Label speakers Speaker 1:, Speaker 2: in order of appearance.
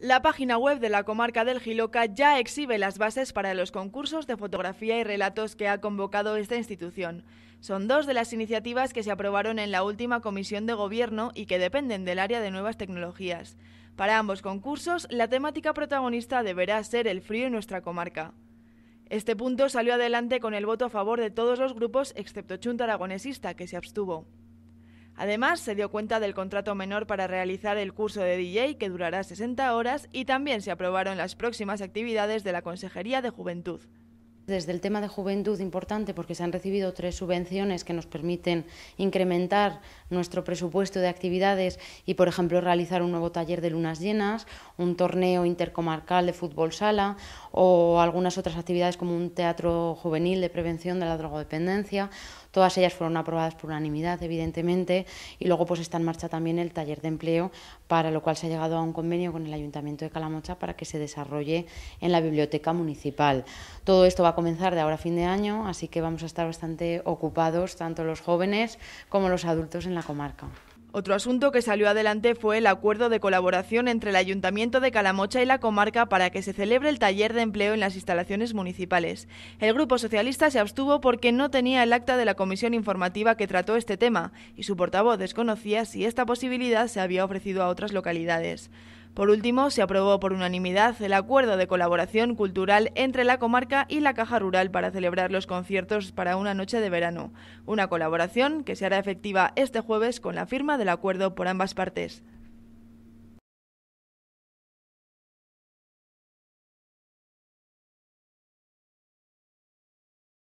Speaker 1: La página web de la comarca del Giloca ya exhibe las bases para los concursos de fotografía y relatos que ha convocado esta institución. Son dos de las iniciativas que se aprobaron en la última comisión de gobierno y que dependen del área de nuevas tecnologías. Para ambos concursos, la temática protagonista deberá ser el frío en nuestra comarca. Este punto salió adelante con el voto a favor de todos los grupos excepto Chunta Aragonesista, que se abstuvo. Además, se dio cuenta del contrato menor para realizar el curso de DJ que durará 60 horas y también se aprobaron las próximas actividades de la Consejería
Speaker 2: de Juventud. Desde el tema de juventud, importante porque se han recibido tres subvenciones que nos permiten incrementar nuestro presupuesto de actividades y, por ejemplo, realizar un nuevo taller de lunas llenas, un torneo intercomarcal de fútbol sala o algunas otras actividades como un teatro juvenil de prevención de la drogodependencia. Todas ellas fueron aprobadas por unanimidad, evidentemente, y luego pues está en marcha también el taller de empleo, para lo cual se ha llegado a un convenio con el Ayuntamiento de Calamocha para que se desarrolle en la biblioteca municipal. Todo esto va a comenzar de ahora a fin de año, así que vamos a estar bastante ocupados, tanto los jóvenes como los adultos en la comarca.
Speaker 1: Otro asunto que salió adelante fue el acuerdo de colaboración entre el Ayuntamiento de Calamocha y la comarca para que se celebre el taller de empleo en las instalaciones municipales. El Grupo Socialista se abstuvo porque no tenía el acta de la comisión informativa que trató este tema y su portavoz desconocía si esta posibilidad se había ofrecido a otras localidades. Por último, se aprobó por unanimidad el acuerdo de colaboración cultural entre la comarca y la Caja Rural para celebrar los conciertos para una noche de verano, una colaboración que se hará efectiva este jueves con la firma del acuerdo por ambas partes.